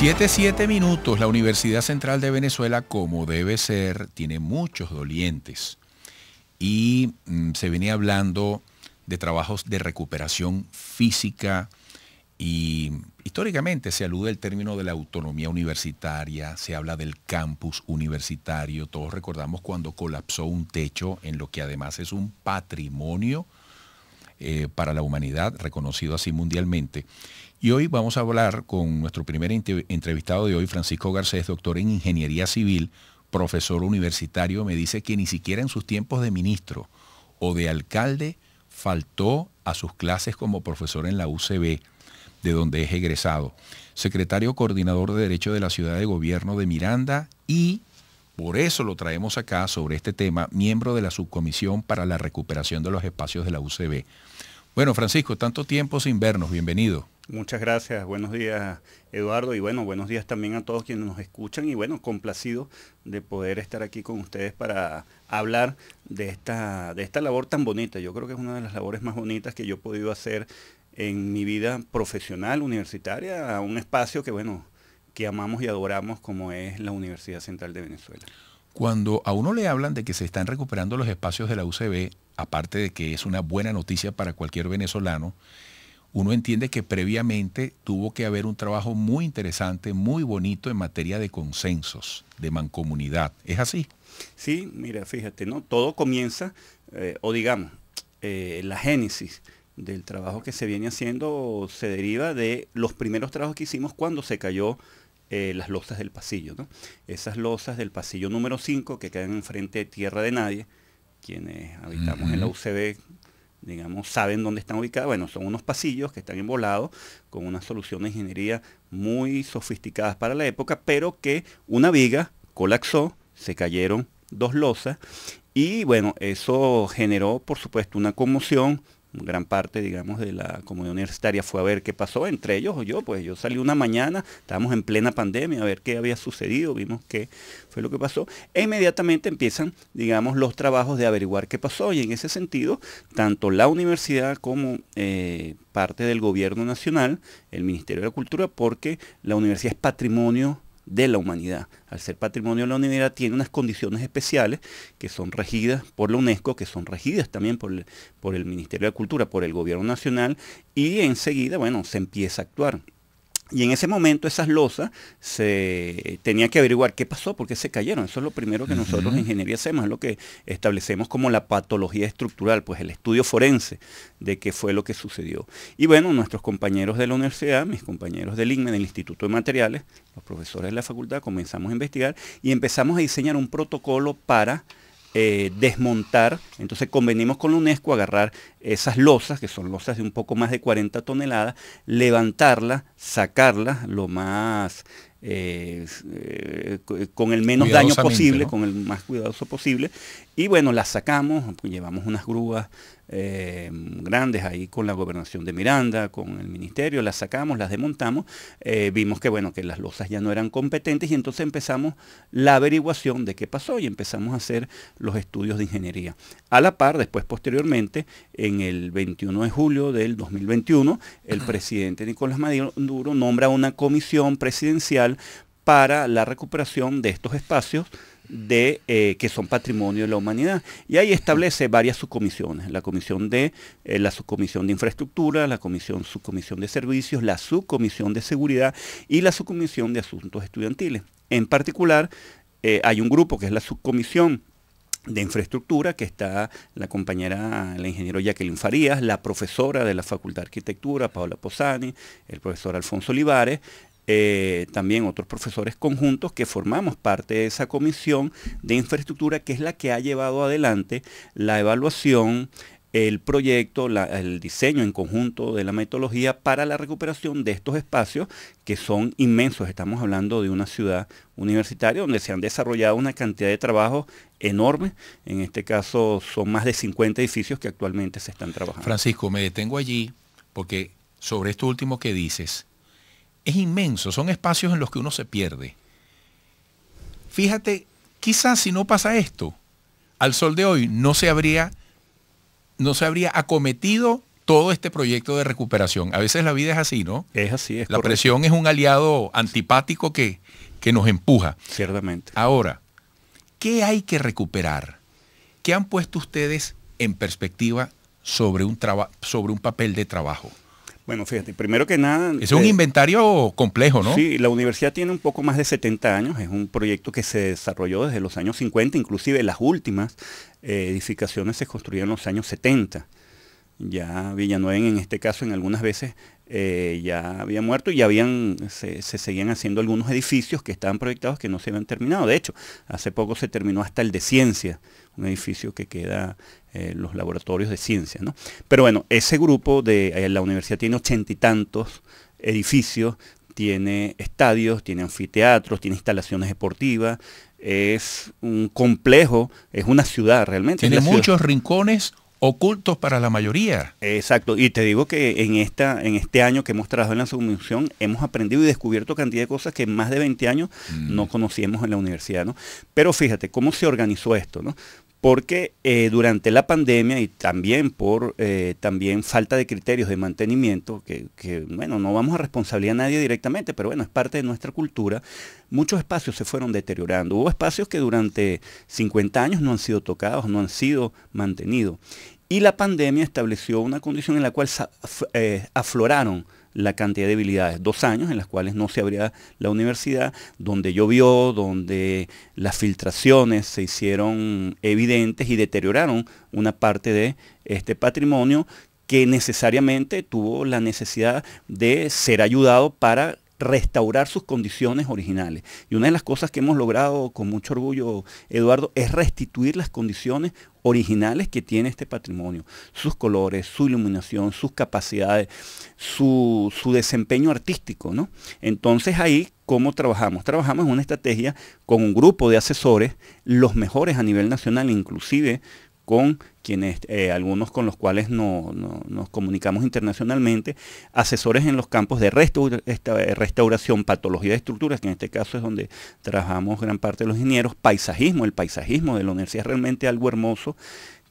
7-7 minutos. La Universidad Central de Venezuela, como debe ser, tiene muchos dolientes. Y mm, se venía hablando de trabajos de recuperación física y históricamente se alude el término de la autonomía universitaria, se habla del campus universitario. Todos recordamos cuando colapsó un techo en lo que además es un patrimonio eh, para la humanidad, reconocido así mundialmente. Y hoy vamos a hablar con nuestro primer entrevistado de hoy, Francisco Garcés, doctor en Ingeniería Civil, profesor universitario, me dice que ni siquiera en sus tiempos de ministro o de alcalde faltó a sus clases como profesor en la UCB, de donde es egresado, secretario coordinador de Derecho de la Ciudad de Gobierno de Miranda y, por eso lo traemos acá sobre este tema, miembro de la Subcomisión para la Recuperación de los Espacios de la UCB. Bueno, Francisco, tanto tiempo sin vernos, bienvenido. Muchas gracias, buenos días Eduardo y bueno, buenos días también a todos quienes nos escuchan y bueno, complacido de poder estar aquí con ustedes para hablar de esta, de esta labor tan bonita. Yo creo que es una de las labores más bonitas que yo he podido hacer en mi vida profesional, universitaria, a un espacio que bueno, que amamos y adoramos como es la Universidad Central de Venezuela. Cuando a uno le hablan de que se están recuperando los espacios de la UCB, aparte de que es una buena noticia para cualquier venezolano, uno entiende que previamente tuvo que haber un trabajo muy interesante, muy bonito en materia de consensos, de mancomunidad. ¿Es así? Sí, mira, fíjate, ¿no? Todo comienza, eh, o digamos, eh, la génesis del trabajo que se viene haciendo se deriva de los primeros trabajos que hicimos cuando se cayó eh, las losas del pasillo, Esas losas del pasillo número 5 que quedan enfrente de Tierra de Nadie, quienes habitamos en la UCB digamos, saben dónde están ubicadas. Bueno, son unos pasillos que están envolados con una solución de ingeniería muy sofisticadas para la época, pero que una viga colapsó, se cayeron dos losas y bueno, eso generó por supuesto una conmoción gran parte, digamos, de la comunidad universitaria fue a ver qué pasó, entre ellos o yo, pues yo salí una mañana, estábamos en plena pandemia, a ver qué había sucedido, vimos qué fue lo que pasó, e inmediatamente empiezan, digamos, los trabajos de averiguar qué pasó, y en ese sentido, tanto la universidad como eh, parte del gobierno nacional, el Ministerio de la Cultura, porque la universidad es patrimonio de la humanidad. Al ser patrimonio de la humanidad tiene unas condiciones especiales que son regidas por la UNESCO, que son regidas también por el, por el Ministerio de Cultura, por el Gobierno Nacional y enseguida, bueno, se empieza a actuar. Y en ese momento esas losas se tenía que averiguar qué pasó, por qué se cayeron. Eso es lo primero que nosotros en ingeniería hacemos, es lo que establecemos como la patología estructural, pues el estudio forense de qué fue lo que sucedió. Y bueno, nuestros compañeros de la universidad, mis compañeros del INME, del Instituto de Materiales, los profesores de la facultad, comenzamos a investigar y empezamos a diseñar un protocolo para eh, desmontar, entonces convenimos con la UNESCO agarrar esas losas, que son losas de un poco más de 40 toneladas, levantarlas, sacarlas lo más, eh, eh, con el menos daño posible, con el más cuidadoso posible, y bueno, las sacamos, llevamos unas grúas eh, grandes ahí con la gobernación de Miranda, con el ministerio, las sacamos, las desmontamos, eh, vimos que bueno, que las losas ya no eran competentes y entonces empezamos la averiguación de qué pasó y empezamos a hacer los estudios de ingeniería. A la par, después posteriormente, en el 21 de julio del 2021, el presidente Nicolás Maduro nombra una comisión presidencial para la recuperación de estos espacios de, eh, que son patrimonio de la humanidad. Y ahí establece varias subcomisiones, la comisión de, eh, la subcomisión de infraestructura, la comisión, subcomisión de servicios, la subcomisión de seguridad y la subcomisión de asuntos estudiantiles. En particular, eh, hay un grupo que es la subcomisión de infraestructura que está la compañera, la ingeniero Jacqueline Farías, la profesora de la Facultad de Arquitectura, Paola Posani, el profesor Alfonso Olivares, eh, también otros profesores conjuntos que formamos parte de esa comisión de infraestructura que es la que ha llevado adelante la evaluación el proyecto, el diseño en conjunto de la metodología para la recuperación de estos espacios que son inmensos. Estamos hablando de una ciudad universitaria donde se han desarrollado una cantidad de trabajo enorme. En este caso son más de 50 edificios que actualmente se están trabajando. Francisco, me detengo allí porque sobre esto último que dices, es inmenso, son espacios en los que uno se pierde. Fíjate, quizás si no pasa esto, al sol de hoy no se habría, no se habría acometido todo este proyecto de recuperación. A veces la vida es así, ¿no? Es así, es La presión es un aliado antipático que, que nos empuja. Ciertamente. Ahora, ¿qué hay que recuperar? ¿Qué han puesto ustedes en perspectiva sobre un, sobre un papel de trabajo? Bueno, fíjate, primero que nada... Es un eh, inventario complejo, ¿no? Sí, la universidad tiene un poco más de 70 años, es un proyecto que se desarrolló desde los años 50, inclusive las últimas eh, edificaciones se construyeron en los años 70. Ya Villanueva en este caso en algunas veces eh, ya había muerto y habían, se, se, seguían haciendo algunos edificios que estaban proyectados que no se habían terminado. De hecho, hace poco se terminó hasta el de ciencia, un edificio que queda eh, los laboratorios de ciencia. ¿no? Pero bueno, ese grupo de eh, la universidad tiene ochenta y tantos edificios, tiene estadios, tiene anfiteatros, tiene instalaciones deportivas, es un complejo, es una ciudad realmente. Tiene muchos rincones ocultos para la mayoría. Exacto, y te digo que en, esta, en este año que hemos trabajado en la subvención hemos aprendido y descubierto cantidad de cosas que en más de 20 años mm. no conocíamos en la universidad, ¿no? Pero fíjate cómo se organizó esto, ¿no? porque eh, durante la pandemia y también por eh, también falta de criterios de mantenimiento, que, bueno, no vamos a responsabilidad a nadie directamente, pero bueno, es parte de nuestra cultura, muchos espacios se fueron deteriorando. Hubo espacios que durante 50 años no han sido tocados, no han sido mantenidos. Y la pandemia estableció una condición en la cual eh, afloraron la cantidad de debilidades. Dos años en las cuales no se abría la universidad, donde llovió, donde las filtraciones se hicieron evidentes y deterioraron una parte de este patrimonio que necesariamente tuvo la necesidad de ser ayudado para restaurar sus condiciones originales. Y una de las cosas que hemos logrado con mucho orgullo, Eduardo, es restituir las condiciones originales que tiene este patrimonio, sus colores, su iluminación, sus capacidades, su, desempeño artístico, ¿no? Entonces ahí, ¿cómo trabajamos? Trabajamos una estrategia con un grupo de asesores, los mejores a nivel nacional, inclusive con quienes, eh, algunos con los cuales nos comunicamos internacionalmente, asesores en los campos de eh, restauración, patología de estructuras, que en este caso es donde trabajamos gran parte de los ingenieros, paisajismo, el paisajismo de la universidad es realmente algo hermoso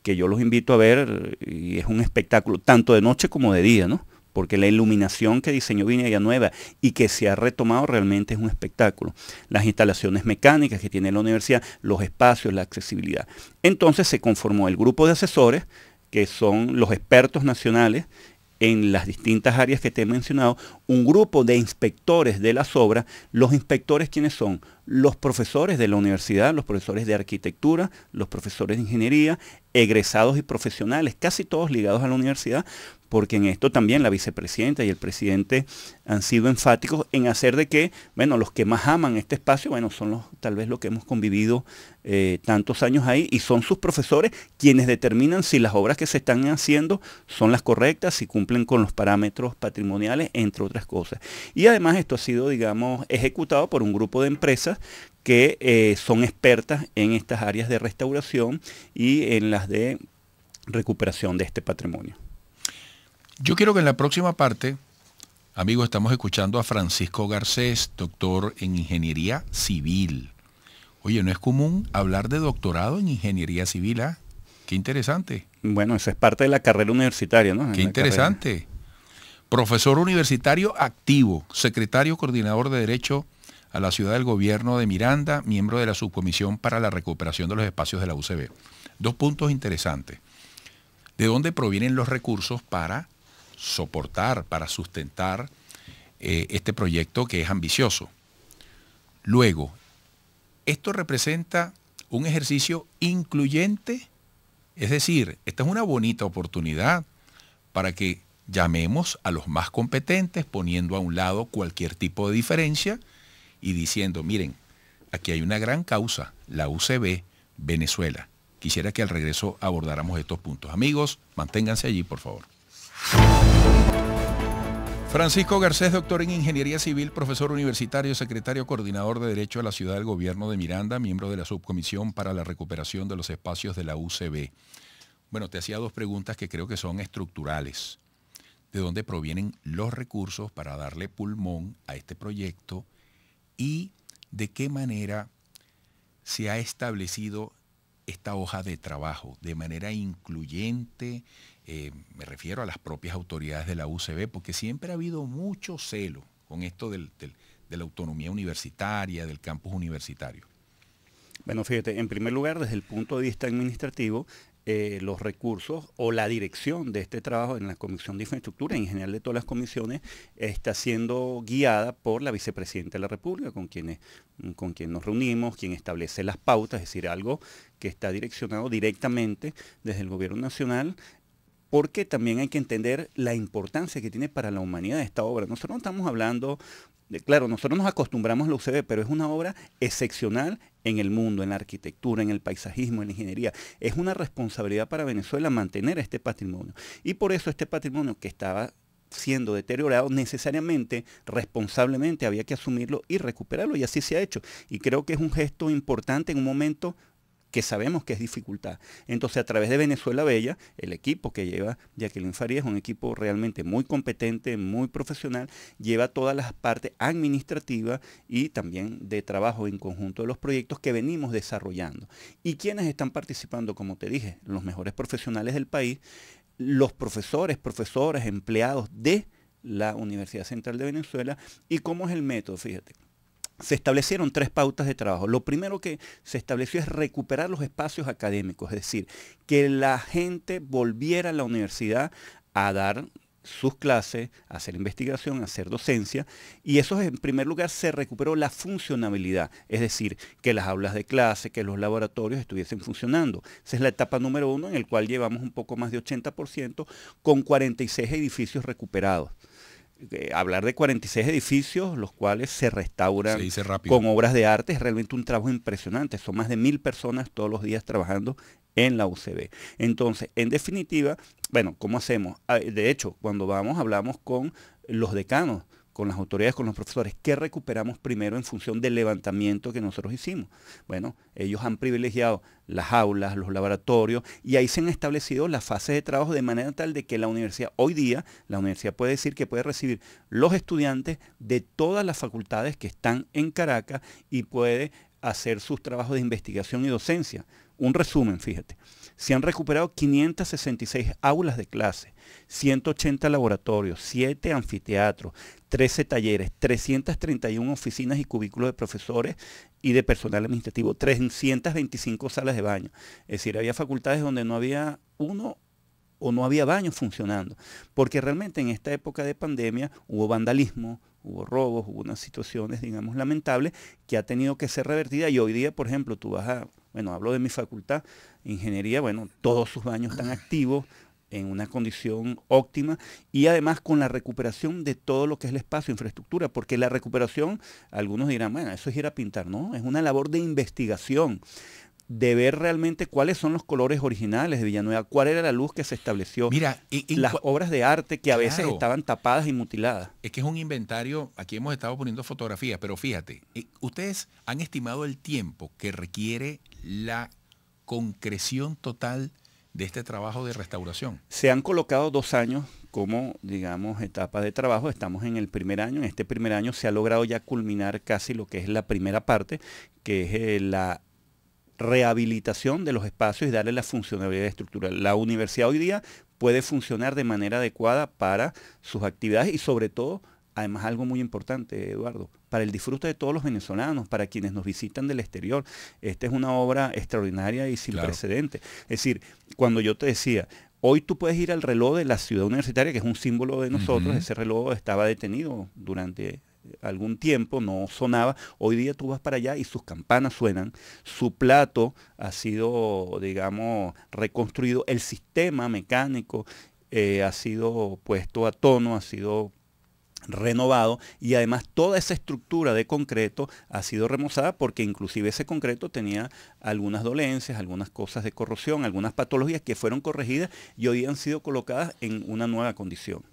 que yo los invito a ver y es un espectáculo, tanto de noche como de día, ¿no? porque la iluminación que diseñó Nueva y que se ha retomado realmente es un espectáculo. Las instalaciones mecánicas que tiene la universidad, los espacios, la accesibilidad. Entonces se conformó el grupo de asesores, que son los expertos nacionales en las distintas áreas que te he mencionado, un grupo de inspectores de las obras. Los inspectores, ¿quiénes son? los profesores de la universidad, los profesores de arquitectura, los profesores de ingeniería, egresados y profesionales, casi todos ligados a la universidad, porque en esto también la vicepresidenta y el presidente han sido enfáticos en hacer de que, bueno, los que más aman este espacio, bueno, son los, tal vez los que hemos convivido eh, tantos años ahí y son sus profesores quienes determinan si las obras que se están haciendo son las correctas, si cumplen con los parámetros patrimoniales, entre otras cosas. Y además esto ha sido, digamos, ejecutado por un grupo de empresas que eh, son expertas en estas áreas de restauración y en las de recuperación de este patrimonio. Yo quiero que en la próxima parte, amigos, estamos escuchando a Francisco Garcés, doctor en ingeniería civil. Oye, no es común hablar de doctorado en ingeniería civil, ah? Qué interesante. Bueno, eso es parte de la carrera universitaria, ¿no? Qué interesante. Profesor universitario activo, secretario coordinador de Derecho a la ciudad del gobierno de Miranda, miembro de la subcomisión para la recuperación de los espacios de la UCB. Dos puntos interesantes. ¿De dónde provienen los recursos para soportar, para sustentar eh, este proyecto que es ambicioso? Luego, esto representa un ejercicio incluyente, es decir, esta es una bonita oportunidad para que llamemos a los más competentes, poniendo a un lado cualquier tipo de diferencia, y diciendo, miren, aquí hay una gran causa, la UCB Venezuela. Quisiera que al regreso abordáramos estos puntos. Amigos, manténganse allí, por favor. Francisco Garcés, doctor en Ingeniería Civil, profesor universitario, secretario coordinador de Derecho a la Ciudad del Gobierno de Miranda, miembro de la Subcomisión para la Recuperación de los Espacios de la UCB. Bueno, te hacía dos preguntas que creo que son estructurales. ¿De dónde provienen los recursos para darle pulmón a este proyecto? y de qué manera se ha establecido esta hoja de trabajo de manera incluyente, eh, me refiero a las propias autoridades de la UCB, porque siempre ha habido mucho celo con esto de la autonomía universitaria, del campus universitario. Bueno, fíjate, en primer lugar, desde el punto de vista administrativo, eh, los recursos o la dirección de este trabajo en la Comisión de Infraestructura, en general de todas las comisiones, está siendo guiada por la vicepresidenta de la República, con, con quien nos reunimos, quien establece las pautas, es decir, algo que está direccionado directamente desde el Gobierno Nacional porque también hay que entender la importancia que tiene para la humanidad esta obra. Nosotros no estamos hablando, claro, nosotros nos acostumbramos a la UCB, pero es una obra excepcional en el mundo, en la arquitectura, en el paisajismo, en la ingeniería. Es una responsabilidad para Venezuela mantener este patrimonio. Y por eso este patrimonio que estaba siendo deteriorado, necesariamente, responsablemente, había que asumirlo y recuperarlo, y así se ha hecho. Y creo que es un gesto importante en un momento que sabemos que es dificultad. Entonces, a través de Venezuela Bella, el equipo que lleva Jacqueline es un equipo realmente muy competente, muy profesional, lleva todas las partes administrativas y también de trabajo en conjunto de los proyectos que venimos desarrollando. ¿Y quiénes están participando? Como te dije, los mejores profesionales del país, los profesores, profesoras, empleados de la Universidad Central de Venezuela y cómo es el método, fíjate se establecieron tres pautas de trabajo. Lo primero que se estableció es recuperar los espacios académicos, es decir, que la gente volviera a la universidad a dar sus clases, a hacer investigación, a hacer docencia, y eso en primer lugar se recuperó la funcionabilidad, es decir, que las aulas de clase, que los laboratorios estuviesen funcionando. Esa es la etapa número uno en la cual llevamos un poco más de 80% con 46 edificios recuperados. Eh, hablar de 46 edificios, los cuales se restauran con obras de arte, es realmente un trabajo impresionante. Son más de mil personas todos los días trabajando en la UCB. Entonces, en definitiva, bueno, ¿cómo hacemos? Ah, de hecho, cuando vamos, hablamos con los decanos con las autoridades, con los profesores, ¿qué recuperamos primero en función del levantamiento que nosotros hicimos? Bueno, ellos han privilegiado las aulas, los laboratorios, y ahí se han establecido las fases de trabajo de manera tal de que la universidad, hoy día, la universidad puede decir que puede recibir los estudiantes de todas las facultades que están en Caracas y puede hacer sus trabajos de investigación y docencia. Un resumen, fíjate. Se han recuperado 566 aulas de clase, 180 laboratorios, 7 anfiteatros, 13 talleres, 331 oficinas y cubículos de profesores y de personal administrativo, 325 salas de baño. Es decir, había facultades donde no había uno o no había baño funcionando, porque realmente en esta época de pandemia hubo vandalismo, hubo robos, hubo unas situaciones, digamos, lamentables que ha tenido que ser revertida y hoy día, por ejemplo, tú vas a bueno, hablo de mi facultad, ingeniería, bueno, todos sus baños están activos en una condición óptima y además con la recuperación de todo lo que es el espacio, infraestructura, porque la recuperación, algunos dirán, bueno, eso es ir a pintar, no, es una labor de investigación, de ver realmente cuáles son los colores originales de Villanueva, cuál era la luz que se estableció, Mira, las obras de arte que a veces estaban tapadas y mutiladas. Es que es un inventario, aquí hemos estado poniendo fotografías, pero fíjate, eh, ustedes han estimado el tiempo que requiere la concreción total de este trabajo de restauración? Se han colocado dos años como, digamos, etapa de trabajo. Estamos en el primer año. En este primer año se ha logrado ya culminar casi lo que es la primera parte, que es eh, la rehabilitación de los espacios y darle la funcionalidad estructural. La universidad hoy día puede funcionar de manera adecuada para sus actividades y sobre todo Además, algo muy importante, Eduardo, para el disfrute de todos los venezolanos, para quienes nos visitan del exterior. Esta es una obra extraordinaria y sin precedente. Es decir, cuando yo te decía, Hoy tú puedes ir al reloj de la ciudad universitaria, que es un símbolo de nosotros. Ese reloj estaba detenido durante algún tiempo, no sonaba. Hoy día tú vas para allá y sus campanas suenan. Su plato ha sido, digamos, reconstruido. El sistema mecánico eh, ha sido puesto a tono, ha sido renovado y además toda esa estructura de concreto ha sido remozada porque inclusive ese concreto tenía algunas dolencias, algunas cosas de corrosión, algunas patologías que fueron corregidas y hoy han sido colocadas en una nueva condición.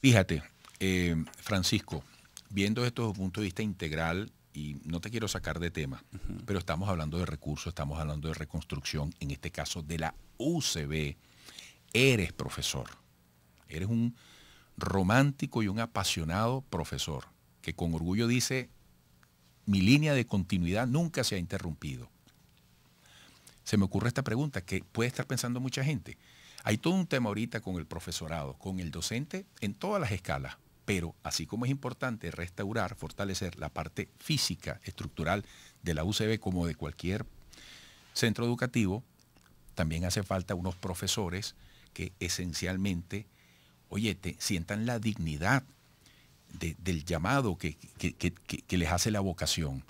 Fíjate, eh, Francisco, viendo esto desde un punto de vista integral, y no te quiero sacar de tema, pero estamos hablando de recursos, estamos hablando de reconstrucción, en este caso de la UCB. Eres profesor, eres un romántico y un apasionado profesor, que con orgullo dice, mi línea de continuidad nunca se ha interrumpido. Se me ocurre esta pregunta que puede estar pensando mucha gente. Hay todo un tema ahorita con el profesorado, con el docente en todas las escalas, pero así como es importante restaurar, fortalecer la parte física, estructural de la UCB como de cualquier centro educativo, también hace falta unos profesores que esencialmente oye, sientan la dignidad del llamado que, les hace la vocación.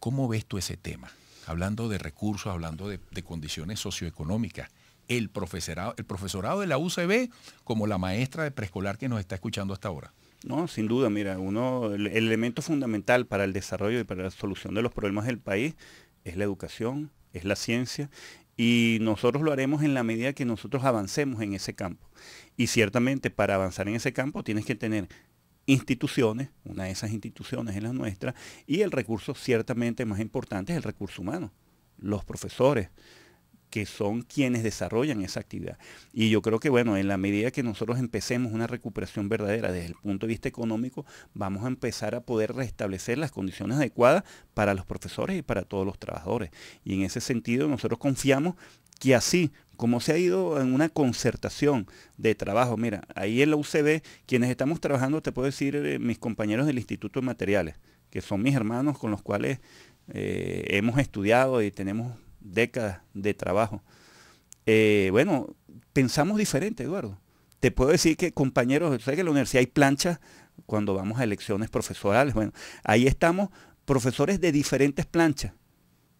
¿Cómo ves tú ese tema? Hablando de recursos, hablando de, condiciones socioeconómicas, el profesorado, el profesorado de la UCB como la maestra de preescolar que nos está escuchando hasta ahora. No, sin duda, mira, uno, el elemento fundamental para el desarrollo y para la solución de los problemas del país es la educación, es la ciencia y nosotros lo haremos en la medida que nosotros avancemos en ese campo. Y ciertamente para avanzar en ese campo tienes que tener instituciones, una de esas instituciones es la nuestra, y el recurso ciertamente más importante es el recurso humano, los profesores, que son quienes desarrollan esa actividad. Y yo creo que, bueno, en la medida que nosotros empecemos una recuperación verdadera desde el punto de vista económico, vamos a empezar a poder restablecer las condiciones adecuadas para los profesores y para todos los trabajadores. Y en ese sentido, nosotros confiamos que así como se ha ido en una concertación de trabajo, mira, ahí en la UCB, quienes estamos trabajando, te puedo decir, eh, mis compañeros del Instituto de Materiales, que son mis hermanos con los cuales eh, hemos estudiado y tenemos décadas de trabajo. Eh, bueno, pensamos diferente, Eduardo. Te puedo decir que compañeros, sé que en la universidad hay planchas cuando vamos a elecciones profesorales. Bueno, ahí estamos profesores de diferentes planchas,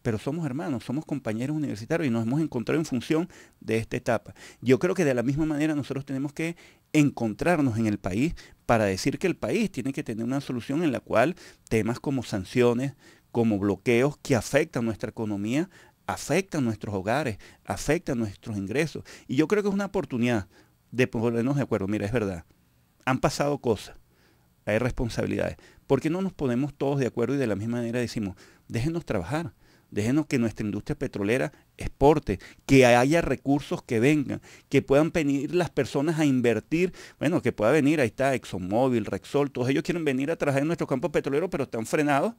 pero somos hermanos, somos compañeros universitarios y nos hemos encontrado en función de esta etapa. Yo creo que de la misma manera nosotros tenemos que encontrarnos en el país para decir que el país tiene que tener una solución en la cual temas como sanciones, como bloqueos que afectan nuestra economía, afectan nuestros hogares, afectan nuestros ingresos. Y yo creo que es una oportunidad de ponernos de acuerdo. Mira, es verdad, han pasado cosas, hay responsabilidades. ¿Por qué no nos ponemos todos de acuerdo y de la misma manera decimos, déjenos trabajar? Déjenos que nuestra industria petrolera exporte, que haya recursos que vengan, que puedan venir las personas a invertir. Bueno, que pueda venir, ahí está ExxonMobil, Rexol, todos ellos quieren venir a trabajar en nuestro campo petrolero, pero están frenados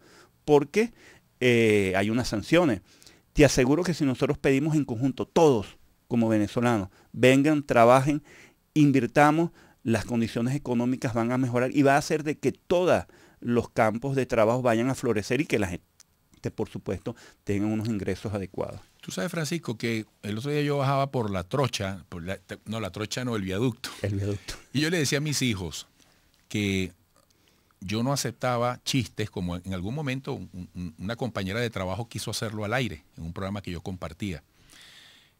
porque eh, hay unas sanciones. Te aseguro que si nosotros pedimos en conjunto, todos como venezolanos, vengan, trabajen, invirtamos, las condiciones económicas van a mejorar y va a hacer de que todos los campos de trabajo vayan a florecer y que la gente, por supuesto, tenga unos ingresos adecuados. Tú sabes, Francisco, que el otro día yo bajaba por la trocha, no, la trocha no, el viaducto. El viaducto. Y yo le decía a mis hijos que yo no aceptaba chistes, como en algún momento una compañera de trabajo quiso hacerlo al aire, en un programa que yo compartía,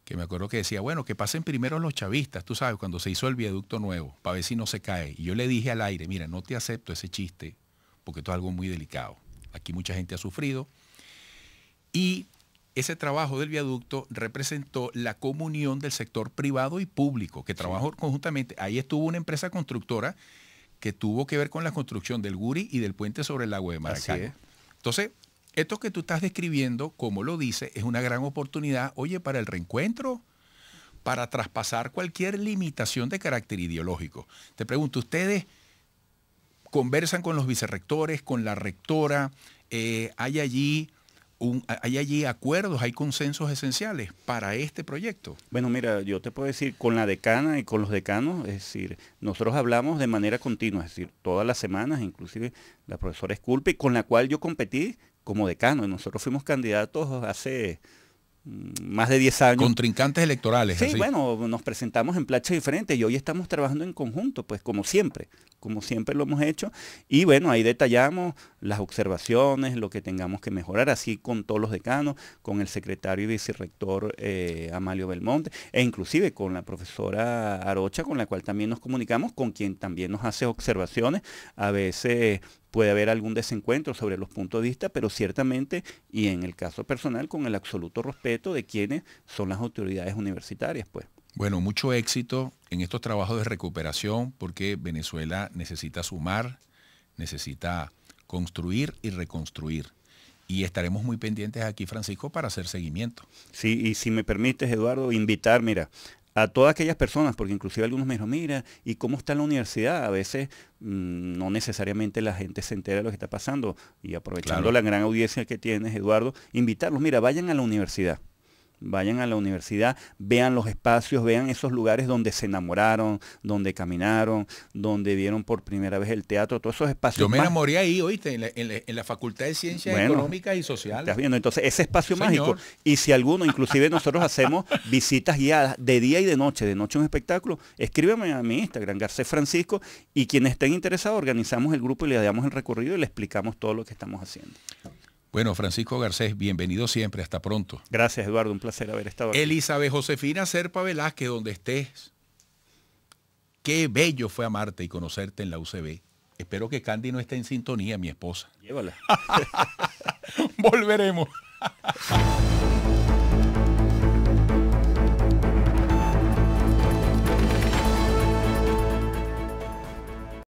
que me acuerdo que decía, bueno, que pasen primero los chavistas, tú sabes, cuando se hizo el viaducto nuevo, para ver si no se cae. Y yo le dije al aire, mira, no te acepto ese chiste, porque esto es algo muy delicado. Aquí mucha gente ha sufrido. Y ese trabajo del viaducto representó la comunión del sector privado y público, que trabajó conjuntamente. Ahí estuvo una empresa constructora que tuvo que ver con la construcción del Guri y del puente sobre el agua de Maracay. Entonces, esto que tú estás describiendo, como lo dice, es una gran oportunidad, oye, para el reencuentro, para traspasar cualquier limitación de carácter ideológico. Te pregunto, ¿ustedes conversan con los vicerrectores, con la rectora? Eh, ¿Hay allí hay allí acuerdos, hay consensos esenciales para este proyecto. Bueno, mira, yo te puedo decir, con la decana y con los decanos, es decir, nosotros hablamos de manera continua, es decir, todas las semanas, inclusive la profesora Esculpe, con la cual yo competí como decano, y nosotros fuimos candidatos hace Mm, más de 10 años. Contrincantes electorales. Sí, bueno, nos presentamos en plazas diferentes y hoy estamos trabajando en conjunto, pues como siempre, como siempre lo hemos hecho. Y bueno, ahí detallamos las observaciones, lo que tengamos que mejorar, así con todos los decanos, con el secretario y vicerrector eh, Amalio Belmonte, e inclusive con la profesora Arocha, con la cual también nos comunicamos, con quien también nos hace observaciones, a veces Puede haber algún desencuentro sobre los puntos de vista, pero ciertamente, y en el caso personal, con el absoluto respeto de quienes son las autoridades universitarias, pues. Bueno, mucho éxito en estos trabajos de recuperación porque Venezuela necesita sumar, necesita construir y reconstruir. Y estaremos muy pendientes aquí, Francisco, para hacer seguimiento. Sí, y si me permites, Eduardo, invitar, mira, a todas aquellas personas, porque inclusive algunos me dijeron, mira, ¿y cómo está la universidad? A veces mm, no necesariamente la gente se entera de lo que está pasando y aprovechando la gran audiencia que tienes, Eduardo, invitarlos, mira, vayan a la universidad. Vayan a la universidad, vean los espacios, vean esos lugares donde se enamoraron, donde caminaron, donde vieron por primera vez el teatro, todos esos espacios. Yo me enamoré ahí, oíste, en la, Facultad de Ciencias Económicas y Sociales. Estás viendo, entonces ese espacio mágico. Y si alguno, inclusive nosotros hacemos visitas guiadas de día y de noche, de noche un espectáculo, escríbeme a mi Instagram, Garcés Francisco, y quienes estén interesados, organizamos el grupo y le damos el recorrido y le explicamos todo lo que estamos haciendo. Bueno, Francisco Garcés, bienvenido siempre, hasta pronto. Gracias, Eduardo, un placer haber estado aquí. Elizabeth Josefina Serpa Velázquez, donde estés. Qué bello fue amarte y conocerte en la UCB. Espero que Candy no esté en sintonía, mi esposa. Llévala. Volveremos.